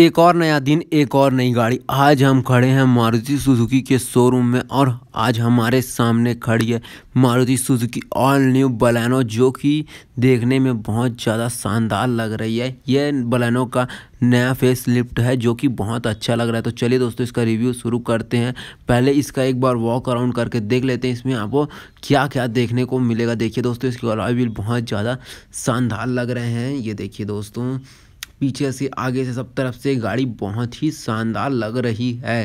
एक और नया दिन एक और नई गाड़ी आज हम खड़े हैं मारुति सुजुकी के शोरूम में और आज हमारे सामने खड़ी है Maruti Suzuki all new Baleno जो कि देखने में बहुत ज़्यादा शानदार लग रही है यह बलैनो का नया फेस लिफ्ट है जो कि बहुत अच्छा लग रहा है तो चलिए दोस्तों इसका रिव्यू शुरू करते हैं पहले इसका एक बार वॉक अराउंड करके देख लेते हैं इसमें आपको क्या क्या देखने को मिलेगा देखिए दोस्तों इसके अलावा भी बहुत ज़्यादा शानदार लग रहे हैं ये देखिए दोस्तों पीछे से आगे से सब तरफ से गाड़ी बहुत ही शानदार लग रही है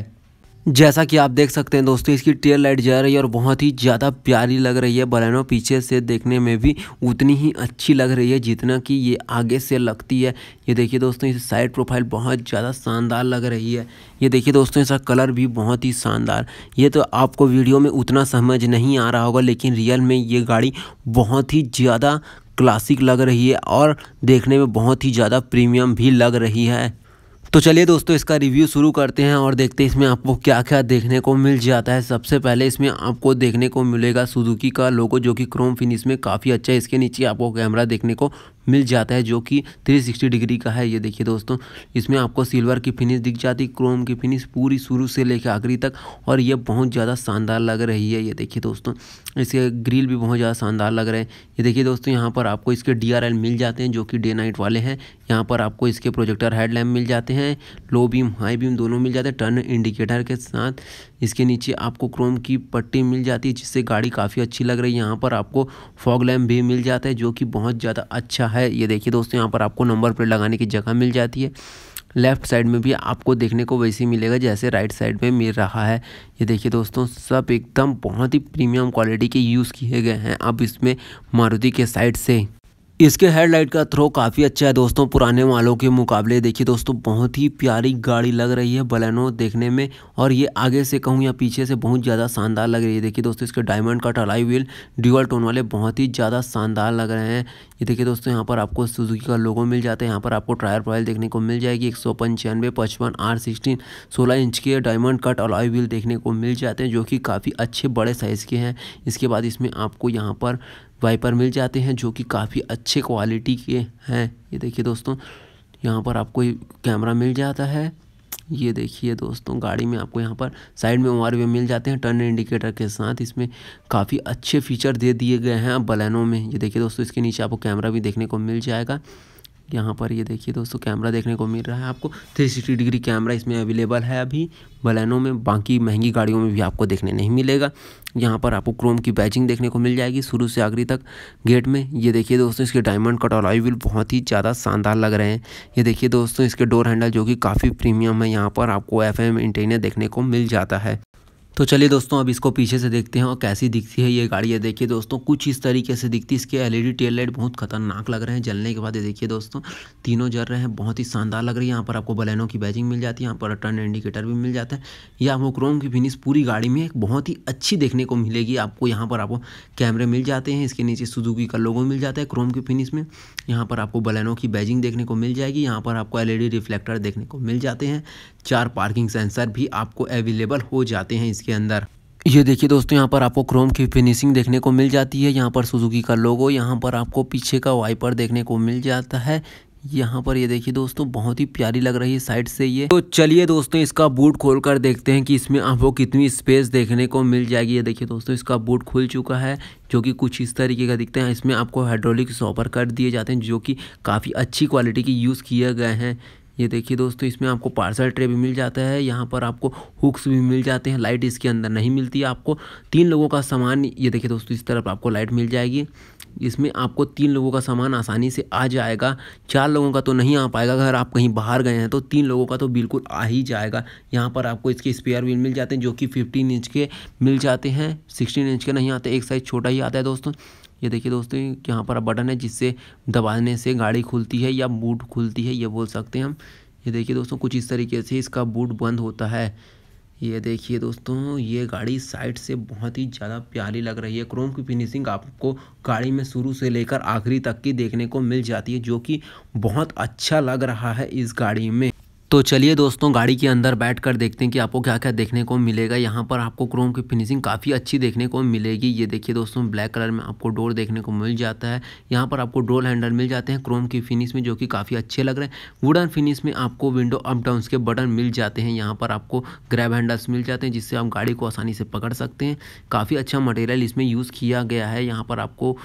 जैसा कि आप देख सकते हैं दोस्तों इसकी टेल लाइट जा रही है और बहुत ही ज़्यादा प्यारी लग रही है बलैनो पीछे से देखने में भी उतनी ही अच्छी लग रही है जितना कि ये आगे से लगती है ये देखिए दोस्तों इस साइड प्रोफाइल बहुत ज़्यादा शानदार लग रही है ये देखिए दोस्तों इसका कलर भी बहुत ही शानदार ये तो आपको वीडियो में उतना समझ नहीं आ रहा होगा लेकिन रियल में ये गाड़ी बहुत ही ज़्यादा क्लासिक लग रही है और देखने में बहुत ही ज़्यादा प्रीमियम भी लग रही है तो चलिए दोस्तों इसका रिव्यू शुरू करते हैं और देखते हैं इसमें आपको क्या क्या देखने को मिल जाता है सबसे पहले इसमें आपको देखने को मिलेगा सुजुकी का लोगो जो कि क्रोम फिनिश में काफ़ी अच्छा है इसके नीचे आपको कैमरा देखने को मिल जाता है जो कि 360 डिग्री का है ये देखिए दोस्तों इसमें आपको सिल्वर की फिनिश दिख जाती क्रोम की फिनिश पूरी शुरू से लेकर आखिरी तक और ये बहुत ज़्यादा शानदार लग रही है ये देखिए दोस्तों इसके ग्रिल भी बहुत ज़्यादा शानदार लग रहे हैं ये देखिए दोस्तों यहाँ पर आपको इसके डी मिल जाते हैं जो कि डे नाइट वाले हैं यहाँ पर आपको इसके प्रोजेक्टर हेडलैम्प मिल जाते हैं लो बीम हाई बीम दोनों मिल जाते हैं टर्न इंडिकेटर के साथ इसके नीचे आपको क्रोम की पट्टी मिल जाती है जिससे गाड़ी काफ़ी अच्छी लग रही है यहाँ पर आपको फॉग लैम्प भी मिल जाता है जो कि बहुत ज़्यादा अच्छा है ये देखिए दोस्तों यहाँ पर आपको नंबर प्लेट लगाने की जगह मिल जाती है लेफ़्ट साइड में भी आपको देखने को वैसे ही मिलेगा जैसे राइट साइड में मिल रहा है ये देखिए दोस्तों सब एकदम बहुत ही प्रीमियम क्वालिटी के यूज़ किए गए हैं अब इसमें मारुति के साइड से इसके हेडलाइट का थ्रो काफ़ी अच्छा है दोस्तों पुराने वालों के मुकाबले देखिए दोस्तों बहुत ही प्यारी गाड़ी लग रही है बलेनो देखने में और ये आगे से कहूँ या पीछे से बहुत ज़्यादा शानदार लग रही है देखिए दोस्तों इसके डायमंड का टलाई व्हील ड्यूअल टोन वाले बहुत ही ज़्यादा शानदार लग रहे हैं ये देखिए दोस्तों यहाँ पर आपको सुजुकी का लोगो मिल जाता है यहाँ पर आपको ट्रायर प्रॉयल देखने को मिल जाएगी एक सौ पंचानवे पचपन आर सिक्सटीन सोलह इंच के डायमंड कट अलॉय व्हील देखने को मिल जाते हैं जो कि काफ़ी अच्छे बड़े साइज़ के हैं इसके बाद इसमें आपको यहाँ पर वाइपर मिल जाते हैं जो कि काफ़ी अच्छे क्वालिटी के हैं ये देखिए दोस्तों यहाँ पर आपको कैमरा मिल जाता है ये देखिए दोस्तों गाड़ी में आपको यहाँ पर साइड में ओआर मिल जाते हैं टर्न इंडिकेटर के साथ इसमें काफ़ी अच्छे फीचर दे दिए गए हैं बलैनों में ये देखिए दोस्तों इसके नीचे आपको कैमरा भी देखने को मिल जाएगा यहाँ पर ये देखिए दोस्तों कैमरा देखने को मिल रहा है आपको थ्री सिक्सटी डिग्री कैमरा इसमें अवेलेबल है अभी बलैनो में बाकी महंगी गाड़ियों में भी आपको देखने नहीं मिलेगा यहाँ पर आपको क्रोम की बैचिंग देखने को मिल जाएगी शुरू से आखिरी तक गेट में ये देखिए दोस्तों इसके डायमंड कट और व्हील बहुत ही ज़्यादा शानदार लग रहे हैं ये देखिए दोस्तों इसके डोर हैंडल जो कि काफ़ी प्रीमियम है यहाँ पर आपको एफ एम देखने को मिल जाता है तो चलिए दोस्तों अब इसको पीछे से देखते हैं और कैसी दिखती है ये गाड़ी ये देखिए दोस्तों कुछ इस तरीके से दिखती है इसके एलईडी टेल लाइट बहुत खतरनाक लग रहे हैं जलने के बाद ये देखिए दोस्तों तीनों जल रहे हैं बहुत ही शानदार लग रही है यहाँ पर आपको बलैनों की बैजिंग मिल जाती है यहाँ पर टर्न इंडिकेटर भी मिल जाता है या आपको क्रोम की फिनिश पूरी गाड़ी में एक बहुत ही अच्छी देखने को मिलेगी आपको यहाँ पर आपको कैमरे मिल जाते हैं इसके नीचे सुजुकी का लोगो मिल जाता है क्रोम की फिनिश में यहाँ पर आपको बलैनों की बैजिंग देखने को मिल जाएगी यहाँ पर आपको एल रिफ्लेक्टर देखने को मिल जाते हैं चार पार्किंग सेंसर भी आपको अवेलेबल हो जाते हैं इसके अंदर ये देखिए दोस्तों यहाँ पर आपको क्रोम की फिनिशिंग देखने को मिल जाती है यहाँ पर सुजुकी का लोगो यहाँ पर आपको पीछे का वाइपर देखने को मिल जाता है यहाँ पर ये देखिए दोस्तों बहुत ही प्यारी लग रही है साइड से ये तो चलिए दोस्तों इसका बूट खोल कर देखते हैं कि इसमें आपको कितनी स्पेस देखने को मिल जाएगी ये देखिए दोस्तों इसका बूट खुल चुका है जो कि कुछ इस तरीके का दिखते हैं इसमें आपको हाइड्रोलिक सॉपर कर दिए जाते हैं जो कि काफ़ी अच्छी क्वालिटी की यूज़ किए गए हैं ये देखिए दोस्तों इसमें आपको पार्सल ट्रे भी मिल जाता है यहाँ पर आपको हुक्स भी मिल जाते हैं लाइट इसके अंदर नहीं मिलती आपको तीन लोगों का सामान ये देखिए दोस्तों इस तरफ आपको लाइट मिल जाएगी इसमें आपको तीन लोगों का सामान आसानी से आ जाएगा चार लोगों का तो नहीं आ पाएगा अगर आप कहीं बाहर गए हैं तो तीन लोगों का तो बिल्कुल आ ही जाएगा यहाँ पर आपको इसके स्पेयर व्हील मिल जाते हैं जो कि फिफ्टीन इंच के मिल जाते हैं सिक्सटीन इंच के नहीं आते एक साइज़ छोटा ही आता है दोस्तों ये देखिए दोस्तों यहाँ पर बटन है जिससे दबाने से गाड़ी खुलती है या बूट खुलती है ये बोल सकते हैं हम ये देखिए दोस्तों कुछ इस तरीके से इसका बूट बंद होता है ये देखिए दोस्तों ये गाड़ी साइड से बहुत ही ज़्यादा प्यारी लग रही है क्रोम की फिनिशिंग आपको गाड़ी में शुरू से लेकर आखिरी तक की देखने को मिल जाती है जो कि बहुत अच्छा लग रहा है इस गाड़ी में तो चलिए दोस्तों गाड़ी के अंदर बैठ कर देखते हैं कि आपको क्या क्या देखने को मिलेगा यहाँ पर आपको क्रोम की फिनिशिंग काफ़ी अच्छी देखने को मिलेगी ये देखिए दोस्तों ब्लैक कलर में आपको डोर देखने को मिल जाता है यहाँ पर आपको डोर हैंडल मिल जाते हैं क्रोम की फिनिश में जो कि काफ़ी अच्छे लग रहे हैं वुडन फिनिश में आपको विंडो अप के बटन मिल जाते हैं यहाँ पर आपको ग्रैब हैंडल्स मिल जाते हैं जिससे आप गाड़ी को आसानी से पकड़ सकते हैं काफ़ी अच्छा मटेरियल इसमें यूज़ किया गया है यहाँ पर आपको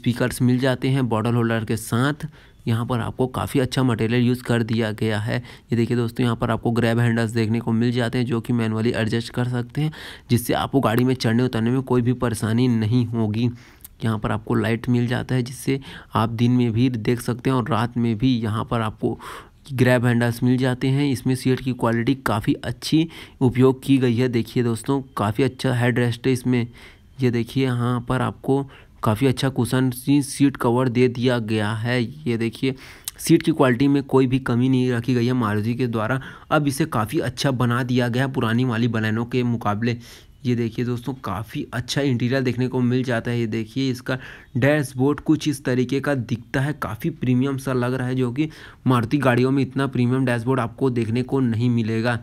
स्पीकर्स मिल जाते हैं बॉटल होल्डर के साथ यहाँ पर आपको काफ़ी अच्छा मटेरियल यूज़ कर दिया गया है ये देखिए दोस्तों यहाँ पर आपको ग्रैब हैंडल्स देखने को मिल जाते हैं जो कि मैनुअली एडजस्ट कर सकते हैं जिससे आपको गाड़ी में चढ़ने उतरने में कोई भी परेशानी नहीं होगी यहाँ पर आपको लाइट मिल जाता है जिससे आप दिन में भी देख सकते हैं और रात में भी यहाँ पर आपको ग्रैब हैंडल्स मिल जाते हैं इसमें सीट की क्वालिटी काफ़ी अच्छी उपयोग की गई है देखिए दोस्तों काफ़ी अच्छा हेड रेस्ट है इसमें ये देखिए यहाँ पर आपको काफ़ी अच्छा कुशन सीट कवर दे दिया गया है ये देखिए सीट की क्वालिटी में कोई भी कमी नहीं रखी गई है मारुति के द्वारा अब इसे काफ़ी अच्छा बना दिया गया है पुरानी वाली बनैनों के मुकाबले ये देखिए दोस्तों काफ़ी अच्छा इंटीरियर देखने को मिल जाता है ये देखिए इसका डैशबोर्ड कुछ इस तरीके का दिखता है काफ़ी प्रीमियम सा लग रहा है जो कि मारुति गाड़ियों में इतना प्रीमियम डैशबोर्ड आपको देखने को नहीं मिलेगा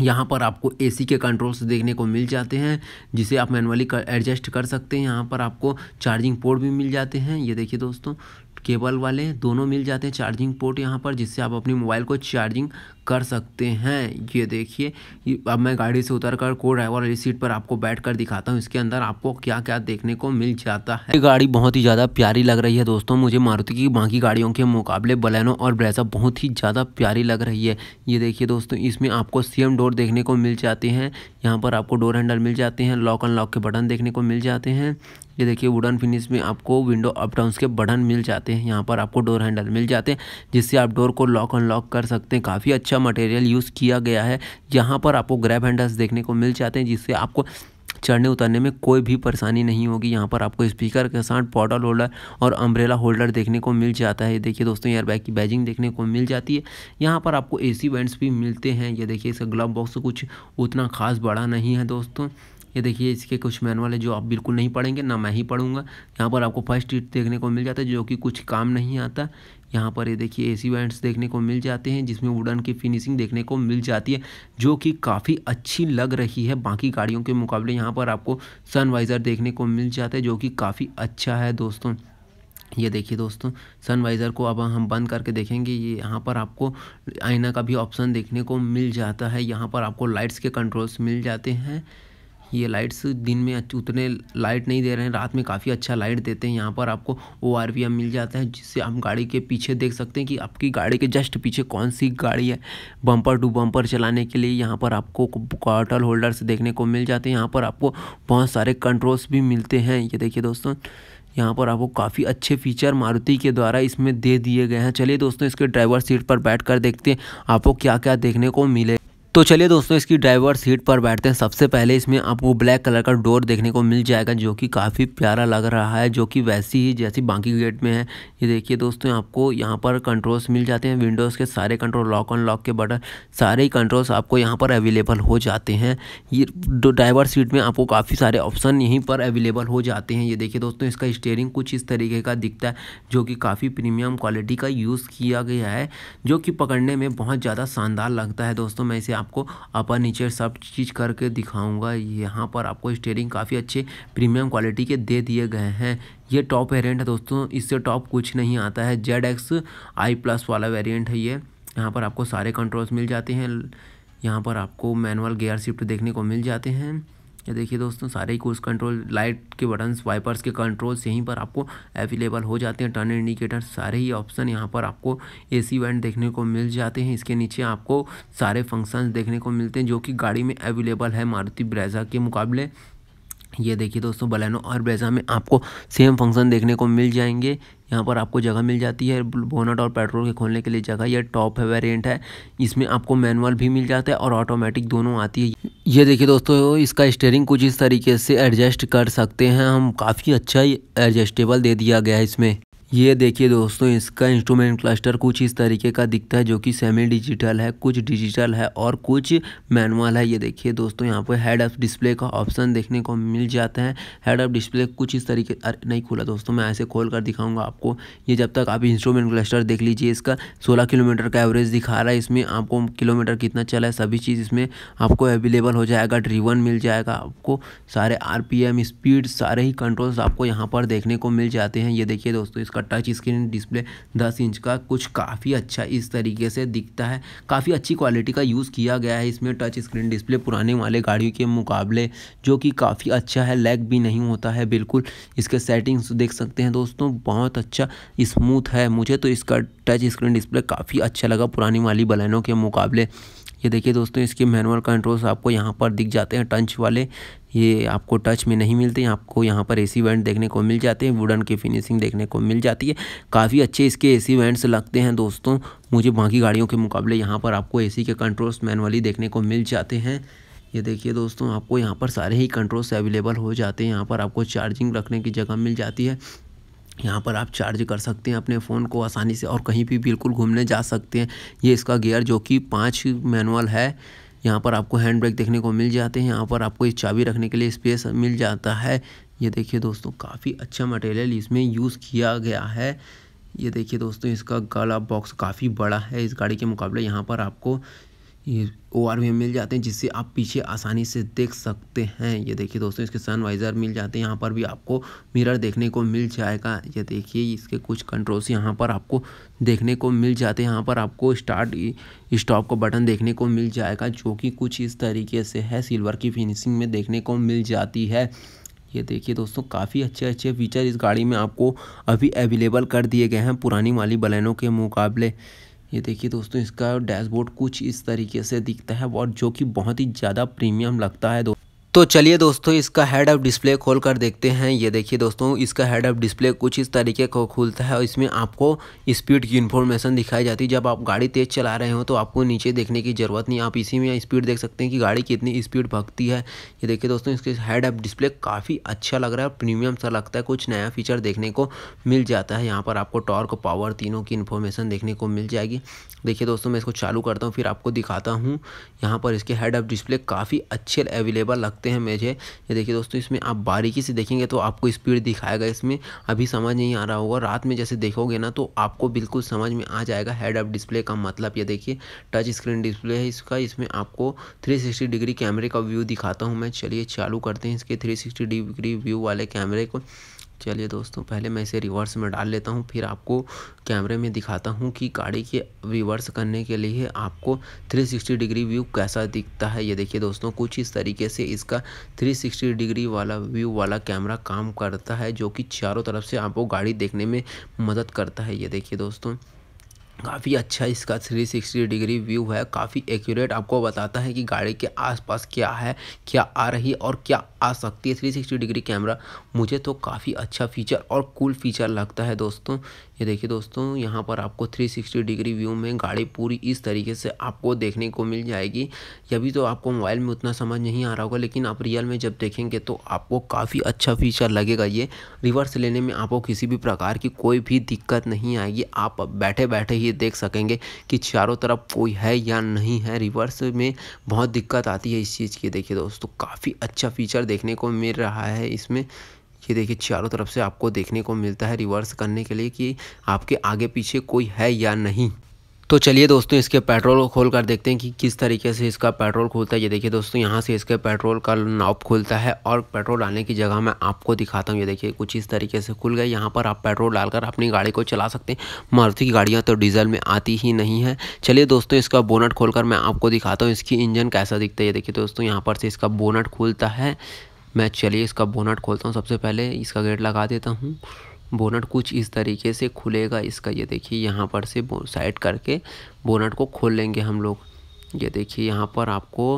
यहाँ पर आपको एसी के कंट्रोल्स देखने को मिल जाते हैं जिसे आप मैनुअली एडजस्ट कर सकते हैं यहाँ पर आपको चार्जिंग पोर्ट भी मिल जाते हैं ये देखिए दोस्तों केबल वाले दोनों मिल जाते हैं चार्जिंग पोर्ट यहाँ पर जिससे आप अपने मोबाइल को चार्जिंग कर सकते हैं ये देखिए अब मैं गाड़ी से उतर कर को ड्राइवर वाली सीट पर आपको बैठ कर दिखाता हूँ इसके अंदर आपको क्या क्या देखने को मिल जाता है ये गाड़ी बहुत ही ज़्यादा प्यारी लग रही है दोस्तों मुझे मारुति की बाकी गाड़ियों के मुकाबले बलैनो और ब्रेजा बहुत ही ज़्यादा प्यारी लग रही है ये देखिए दोस्तों इसमें आपको सेम डोर देखने को मिल जाते हैं यहाँ पर आपको डोर हैंडल मिल जाते हैं लॉक अनलॉक के बटन देखने को मिल जाते हैं ये देखिए वुडन फिनिश में आपको विंडो अप डाउन के बटन मिल जाते हैं यहाँ पर आपको डोर हैंडल मिल जाते हैं जिससे आप डोर को लॉक अनलॉक कर सकते हैं काफ़ी अच्छा मटेरियल यूज़ किया गया है यहाँ पर आपको ग्रैब हैंडल्स देखने को मिल जाते हैं जिससे आपको चढ़ने उतरने में कोई भी परेशानी नहीं होगी यहाँ पर आपको स्पीकर के साथ पॉडल होल्डर और अम्ब्रेला होल्डर देखने को मिल जाता है ये देखिए दोस्तों एयर बैग की बैजिंग देखने को मिल जाती है यहाँ पर आपको ए सी बैंड्स भी मिलते हैं ये देखिए इसका ग्लव बॉक्स कुछ उतना खास बड़ा नहीं है दोस्तों ये देखिए इसके कुछ मैनुअल है जो आप बिल्कुल नहीं पढ़ेंगे ना मैं ही पढ़ूंगा यहाँ पर आपको फर्स्ट ईट देखने को मिल जाता है जो कि कुछ काम नहीं आता यहाँ पर ये देखिए सी वैंट्स देखने को मिल जाते हैं जिसमें वुडन की फिनिशिंग देखने को मिल जाती है जो कि काफ़ी अच्छी लग रही है बाकी गाड़ियों के मुकाबले यहाँ पर आपको सनवाइज़र देखने को मिल जाता है जो कि काफ़ी अच्छा है दोस्तों ये देखिए दोस्तों सनवाइज़र को अब हम बंद करके देखेंगे ये यहाँ पर आपको आईना का भी ऑप्शन देखने को मिल जाता है यहाँ पर आपको लाइट्स के कंट्रोल्स मिल जाते हैं ये लाइट्स दिन में उतने लाइट नहीं दे रहे हैं रात में काफ़ी अच्छा लाइट देते हैं यहाँ पर आपको ओ आर वी एम मिल जाता है जिससे हम गाड़ी के पीछे देख सकते हैं कि आपकी गाड़ी के जस्ट पीछे कौन सी गाड़ी है बम्पर टू बम्पर चलाने के लिए यहाँ पर आपको बॉटल होल्डर्स देखने को मिल जाते हैं यहाँ पर आपको बहुत सारे कंट्रोल्स भी मिलते हैं ये देखिए दोस्तों यहाँ पर आपको काफ़ी अच्छे फीचर मारुति के द्वारा इसमें दे दिए गए हैं चलिए दोस्तों इसके ड्राइवर सीट पर बैठकर देखते हैं आपको क्या क्या देखने को मिले तो चलिए दोस्तों इसकी ड्राइवर सीट पर बैठते हैं सबसे पहले इसमें आपको ब्लैक कलर का डोर देखने को मिल जाएगा जो कि काफ़ी प्यारा लग रहा है जो कि वैसी ही जैसी बाकी गेट में है ये देखिए दोस्तों आपको यहाँ पर कंट्रोल्स मिल जाते हैं विंडोज़ के सारे कंट्रोल लॉक ऑन लॉक के बटन सारे ही कंट्रोल्स आपको यहाँ पर अवेलेबल हो जाते हैं ये ड्राइवर सीट में आपको काफ़ी सारे ऑप्शन यहीं पर अवेलेबल हो जाते हैं ये देखिए दोस्तों इसका स्टेयरिंग कुछ इस तरीके का दिखता है जो कि काफ़ी प्रीमियम क्वालिटी का यूज़ किया गया है जो कि पकड़ने में बहुत ज़्यादा शानदार लगता है दोस्तों मैं इसे आपको अपर नीचे सब चीज़ करके दिखाऊंगा यहाँ पर आपको स्टेयरिंग काफ़ी अच्छे प्रीमियम क्वालिटी के दे दिए गए हैं ये टॉप वेरिएंट है दोस्तों इससे टॉप कुछ नहीं आता है जेड एक्स आई प्लस वाला वेरिएंट है ये यहाँ पर आपको सारे कंट्रोल्स मिल जाते हैं यहाँ पर आपको मैनुअल गेयर शिफ्ट देखने को मिल जाते हैं ये देखिए दोस्तों सारे ही कोर्स कंट्रोल लाइट के बटन्स वाइपर्स के कंट्रोल्स यहीं पर आपको अवेलेबल हो जाते हैं टर्न इंडिकेटर सारे ही ऑप्शन यहाँ पर आपको ए सी वेंट देखने को मिल जाते हैं इसके नीचे आपको सारे फंक्शंस देखने को मिलते हैं जो कि गाड़ी में अवेलेबल है मारुति ब्रेजा के मुकाबले ये देखिए दोस्तों बलैनो और ब्रेजा में आपको सेम फंक्शन देखने को मिल जाएंगे यहाँ पर आपको जगह मिल जाती है बोनट और पेट्रोल के खोलने के लिए जगह यह टॉप है वेरियंट है इसमें आपको मैनुअल भी मिल जाता है और ऑटोमेटिक दोनों आती है ये देखिए दोस्तों इसका स्टेयरिंग कुछ इस तरीके से एडजस्ट कर सकते हैं हम काफ़ी अच्छा एडजस्टेबल दे दिया गया है इसमें ये देखिए दोस्तों इसका इंस्ट्रूमेंट क्लस्टर कुछ इस तरीके का दिखता है जो कि सेमी डिजिटल है कुछ डिजिटल है और कुछ मैनुअल है ये देखिए दोस्तों यहाँ पर हेड अप डिस्प्ले का ऑप्शन देखने को मिल जाता हैं हेड अप डिस्प्ले कुछ इस तरीके अरे नहीं खुला दोस्तों मैं ऐसे खोल कर दिखाऊंगा आपको ये जब तक आप इंस्ट्रूमेंट क्लस्टर देख लीजिए इसका सोलह किलोमीटर का एवरेज दिखा रहा है इसमें आपको किलोमीटर कितना चला है सभी चीज़ इसमें आपको अवेलेबल हो जाएगा ड्रीवन मिल जाएगा आपको सारे आर स्पीड सारे ही कंट्रोल्स आपको यहाँ पर देखने को मिल जाते हैं ये देखिए दोस्तों इसका टच स्क्रीन डिस्प्ले दस इंच का कुछ काफ़ी अच्छा इस तरीके से दिखता है काफ़ी अच्छी क्वालिटी का यूज़ किया गया है इसमें टच स्क्रीन डिस्प्ले पुराने वाले गाड़ियों के मुकाबले जो कि काफ़ी अच्छा है लैग भी नहीं होता है बिल्कुल इसके सेटिंग्स देख सकते हैं दोस्तों बहुत अच्छा स्मूथ है मुझे तो इसका टच स्क्रीन डिस्प्ले काफ़ी अच्छा लगा पुरानी वाली बलैनों के मुकाबले ये देखिए दोस्तों इसके मैनुअल कंट्रोल्स आपको यहाँ पर दिख जाते हैं टंच वाले ये आपको टच में नहीं मिलते हैं आपको यहाँ पर एसी वेंट देखने को मिल जाते हैं वुडन की फिनिशिंग देखने को मिल जाती है काफ़ी अच्छे इसके एसी वेंट्स लगते हैं दोस्तों मुझे बाकी गाड़ियों के मुकाबले यहाँ पर आपको एसी के कंट्रोल्स मैनुअली देखने को मिल जाते हैं ये देखिए दोस्तों आपको यहाँ पर सारे ही कंट्रोल्स अवेलेबल हो जाते हैं यहाँ पर आपको चार्जिंग रखने की जगह मिल जाती है यहाँ पर आप चार्ज कर सकते हैं अपने फ़ोन को आसानी से और कहीं भी बिल्कुल घूमने जा सकते हैं ये इसका गियर जो कि पाँच मैनुअल है यहाँ पर आपको हैंड ब्रेक देखने को मिल जाते हैं यहाँ पर आपको इस चाबी रखने के लिए स्पेस मिल जाता है ये देखिए दोस्तों काफ़ी अच्छा मटेरियल इसमें यूज़ किया गया है ये देखिए दोस्तों इसका गला बॉक्स काफ़ी बड़ा है इस गाड़ी के मुकाबले यहाँ पर आपको ये ओ आर भी मिल जाते हैं जिससे आप पीछे आसानी से देख सकते हैं ये देखिए दोस्तों इसके सन वाइज़र मिल जाते हैं यहाँ पर भी आपको मिरर देखने को मिल जाएगा ये देखिए इसके कुछ कंट्रोल्स यहाँ पर आपको देखने को मिल जाते हैं यहाँ पर आपको स्टार्ट स्टॉप का बटन देखने को मिल जाएगा जो कि कुछ इस तरीके से है सिल्वर की फिनिशिंग में देखने को मिल जाती है ये देखिए दोस्तों काफ़ी अच्छे अच्छे फीचर इस गाड़ी में आपको अभी अवेलेबल कर दिए गए हैं पुरानी वाली बलैनों के मुकाबले ये देखिए दोस्तों इसका डैशबोर्ड कुछ इस तरीके से दिखता है और जो कि बहुत ही ज़्यादा प्रीमियम लगता है दो तो चलिए दोस्तों इसका हेड अप डिस्प्ले खोल कर देखते हैं ये देखिए दोस्तों इसका हेड अप डिस्प्ले कुछ इस तरीके का खुलता है और इसमें आपको स्पीड की इन्फॉर्मेशन दिखाई जाती है जब आप गाड़ी तेज़ चला रहे हो तो आपको नीचे देखने की ज़रूरत नहीं आप इसी में स्पीड देख सकते हैं कि गाड़ी कितनी स्पीड भगती है ये देखिए दोस्तों इसके हेड अप डिस्प्ले काफ़ी अच्छा लग रहा है प्रीमियम सा लगता है कुछ नया फीचर देखने को मिल जाता है यहाँ पर आपको टॉर्क पावर तीनों की इन्फॉर्मेशन देखने को मिल जाएगी देखिए दोस्तों मैं इसको चालू करता हूँ फिर आपको दिखाता हूँ यहाँ पर इसके हेड अप डिस्प्ले काफ़ी अच्छे अवेलेबल लगते सकते हैं मैच है ये देखिए दोस्तों इसमें आप बारीकी से देखेंगे तो आपको स्पीड दिखाएगा इसमें अभी समझ नहीं आ रहा होगा रात में जैसे देखोगे ना तो आपको बिल्कुल समझ में आ जाएगा हेड अप डिस्प्ले का मतलब ये देखिए टच स्क्रीन डिस्प्ले है इसका इसमें आपको थ्री डिग्री कैमरे का व्यू दिखाता हूँ मैं चलिए चालू करते हैं इसके थ्री डिग्री व्यू वाले कैमरे को चलिए दोस्तों पहले मैं इसे रिवर्स में डाल लेता हूँ फिर आपको कैमरे में दिखाता हूँ कि गाड़ी के रिवर्स करने के लिए आपको 360 डिग्री व्यू कैसा दिखता है ये देखिए दोस्तों कुछ इस तरीके से इसका 360 डिग्री वाला व्यू वाला कैमरा काम करता है जो कि चारों तरफ से आपको गाड़ी देखने में मदद करता है ये देखिए दोस्तों काफ़ी अच्छा इसका 360 डिग्री व्यू है काफ़ी एक्यूरेट आपको बताता है कि गाड़ी के आसपास क्या है क्या आ रही और क्या आ सकती है थ्री सिक्सटी डिग्री कैमरा मुझे तो काफ़ी अच्छा फीचर और कूल फीचर लगता है दोस्तों ये देखिए दोस्तों यहाँ पर आपको थ्री सिक्सटी डिग्री व्यू में गाड़ी पूरी इस तरीके से आपको देखने को मिल जाएगी ये भी तो आपको मोबाइल में उतना समझ नहीं आ रहा होगा लेकिन आप रियल में जब देखेंगे तो आपको काफ़ी अच्छा फीचर लगेगा ये रिवर्स लेने में आपको किसी भी प्रकार की कोई भी दिक्कत नहीं आएगी आप बैठे बैठे ही देख सकेंगे कि चारों तरफ कोई है या नहीं है रिवर्स में बहुत दिक्कत आती है इस चीज़ की देखिए दोस्तों काफ़ी अच्छा फीचर देखने को मिल रहा है इसमें ये देखिए चारों तरफ से आपको देखने को मिलता है रिवर्स करने के लिए कि आपके आगे पीछे कोई है या नहीं तो चलिए दोस्तों इसके पेट्रोल को खोल कर देखते हैं कि किस तरीके से इसका पेट्रोल खोलता है ये देखिए दोस्तों यहाँ से इसके पेट्रोल का नॉब खुलता है और पेट्रोल डालने की जगह मैं आपको दिखाता हूँ ये देखिए कुछ इस तरीके से खुल गए यहाँ पर आप पेट्रोल डालकर अपनी गाड़ी को चला सकते हैं मारुति की गाड़ियाँ तो डीजल में आती ही नहीं है चलिए दोस्तों इसका बोनट खोल मैं आपको दिखाता हूँ इसकी इंजन कैसा दिखता है ये देखिए दोस्तों यहाँ पर से इसका बोनट खुलता है मैं चलिए इसका बोनट खोलता हूँ सबसे पहले इसका गेट लगा देता हूँ बोनट कुछ इस तरीके से खुलेगा इसका ये देखिए यहाँ पर से साइड करके बोनट को खोल लेंगे हम लोग ये देखिए यहाँ पर आपको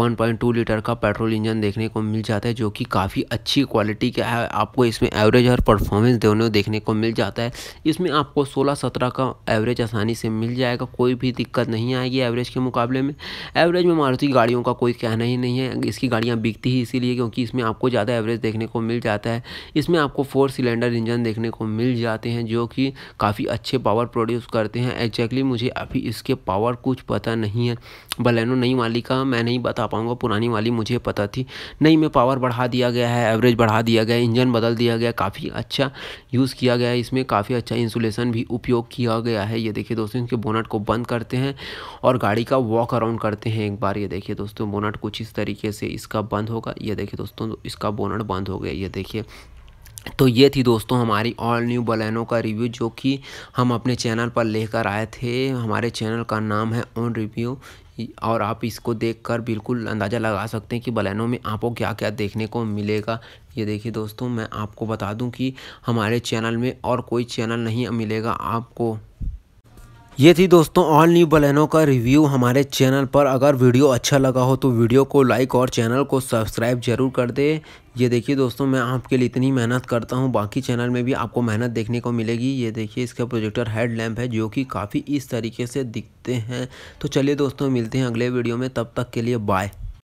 1.2 लीटर का पेट्रोल इंजन देखने को मिल जाता है जो कि काफ़ी अच्छी क्वालिटी का है आपको इसमें एवरेज और परफॉर्मेंस दोनों देखने को मिल जाता है इसमें आपको 16-17 का एवरेज आसानी से मिल जाएगा कोई भी दिक्कत नहीं आएगी एवरेज के मुकाबले में एवरेज में मारुति गाड़ियों का कोई कहना ही नहीं है इसकी गाड़ियाँ बिकती ही इसीलिए क्योंकि इसमें आपको ज़्यादा एवरेज देखने को मिल जाता है इसमें आपको फोर सिलेंडर इंजन देखने को मिल जाते हैं जो कि काफ़ी अच्छे पावर प्रोड्यूस करते हैं एक्जैक्टली मुझे अभी इसके पावर कुछ पता नहीं है बलेनो नई मालिका मैं नहीं बता बता पाऊँगा पुरानी वाली मुझे पता थी नहीं में पावर बढ़ा दिया गया है एवरेज बढ़ा दिया गया इंजन बदल दिया गया काफ़ी अच्छा यूज़ किया गया है इसमें काफ़ी अच्छा इंसुलेशन भी उपयोग किया गया है ये देखिए दोस्तों इसके बोनट को बंद करते हैं और गाड़ी का वॉक अराउंड करते हैं एक बार ये देखिए दोस्तों बोनट कुछ इस तरीके से इसका बंद होगा ये देखिए दोस्तों इसका बोनट बंद हो गया ये देखिए तो ये थी दोस्तों हमारी ऑल न्यू बलैनो का रिव्यू जो कि हम अपने चैनल पर लेकर आए थे हमारे चैनल का नाम है ऑन रिव्यू और आप इसको देखकर बिल्कुल अंदाज़ा लगा सकते हैं कि बलैनो में आपको क्या क्या देखने को मिलेगा ये देखिए दोस्तों मैं आपको बता दूं कि हमारे चैनल में और कोई चैनल नहीं मिलेगा आपको ये थी दोस्तों ऑल न्यू बलेनो का रिव्यू हमारे चैनल पर अगर वीडियो अच्छा लगा हो तो वीडियो को लाइक और चैनल को सब्सक्राइब जरूर कर दे ये देखिए दोस्तों मैं आपके लिए इतनी मेहनत करता हूँ बाकी चैनल में भी आपको मेहनत देखने को मिलेगी ये देखिए इसका प्रोजेक्टर हेड लैम्प है जो कि काफ़ी इस तरीके से दिखते हैं तो चलिए दोस्तों मिलते हैं अगले वीडियो में तब तक के लिए बाय